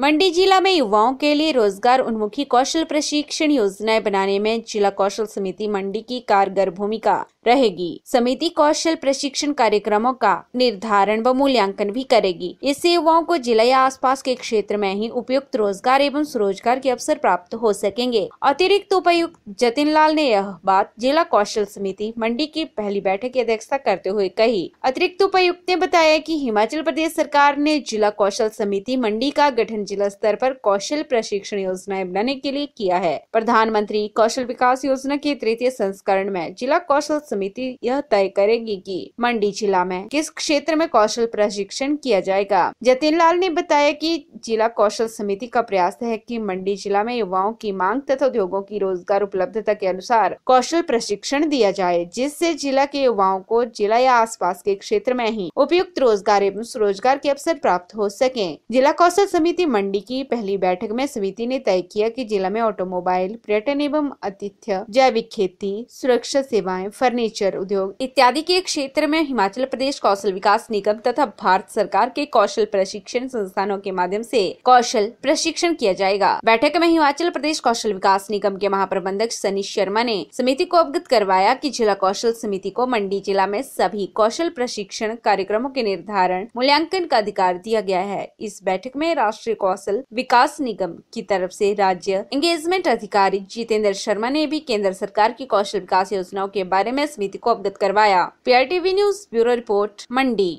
मंडी जिला में युवाओं के लिए रोजगार उन्मुखी कौशल प्रशिक्षण योजनाएं बनाने में जिला कौशल समिति मंडी की कारगर भूमिका रहेगी समिति कौशल प्रशिक्षण कार्यक्रमों का निर्धारण व मूल्यांकन भी करेगी इससे युवाओं को जिला या आसपास के क्षेत्र में ही उपयुक्त रोजगार एवं स्वरोजगार के अवसर प्राप्त हो सकेंगे अतिरिक्त उपायुक्त जतिन लाल ने यह बात जिला कौशल समिति मंडी की पहली बैठक की अध्यक्षता करते हुए कही अतिरिक्त उपायुक्त ने बताया की हिमाचल प्रदेश सरकार ने जिला कौशल समिति मंडी का गठन जिला स्तर पर कौशल प्रशिक्षण योजनाएं बनाने के लिए किया है प्रधानमंत्री कौशल विकास योजना के तृतीय संस्करण में जिला कौशल समिति यह तय करेगी कि मंडी जिला में किस क्षेत्र में कौशल प्रशिक्षण किया जाएगा जतिन लाल ने बताया कि जिला कौशल समिति का प्रयास है कि मंडी जिला में युवाओं की मांग तथा उद्योगों की रोजगार उपलब्धता के अनुसार कौशल प्रशिक्षण दिया जाए जिससे जिला के युवाओं को जिला या आसपास के क्षेत्र में ही उपयुक्त रोजगार एवं स्वरोजगार के अवसर प्राप्त हो सके जिला कौशल समिति मंडी की पहली बैठक में समिति ने तय किया की कि जिला में ऑटोमोबाइल पर्यटन एवं आतिथ्य जैविक खेती सुरक्षा सेवाएं फर्नीचर उद्योग इत्यादि के क्षेत्र में हिमाचल प्रदेश कौशल विकास निगम तथा भारत सरकार के कौशल प्रशिक्षण संस्थानों के माध्यम से से कौशल प्रशिक्षण किया जाएगा बैठक में हिमाचल प्रदेश कौशल विकास निगम के महाप्रबंधक सनी शर्मा ने समिति को अवगत करवाया कि जिला कौशल समिति को मंडी जिला में सभी कौशल प्रशिक्षण कार्यक्रमों के निर्धारण मूल्यांकन का अधिकार दिया गया है इस बैठक में राष्ट्रीय कौशल विकास निगम की तरफ से राज्य एंगेजमेंट अधिकारी जितेंद्र शर्मा ने भी केंद्र सरकार की कौशल विकास योजनाओं के बारे में समिति को अवगत करवाया पी न्यूज ब्यूरो रिपोर्ट मंडी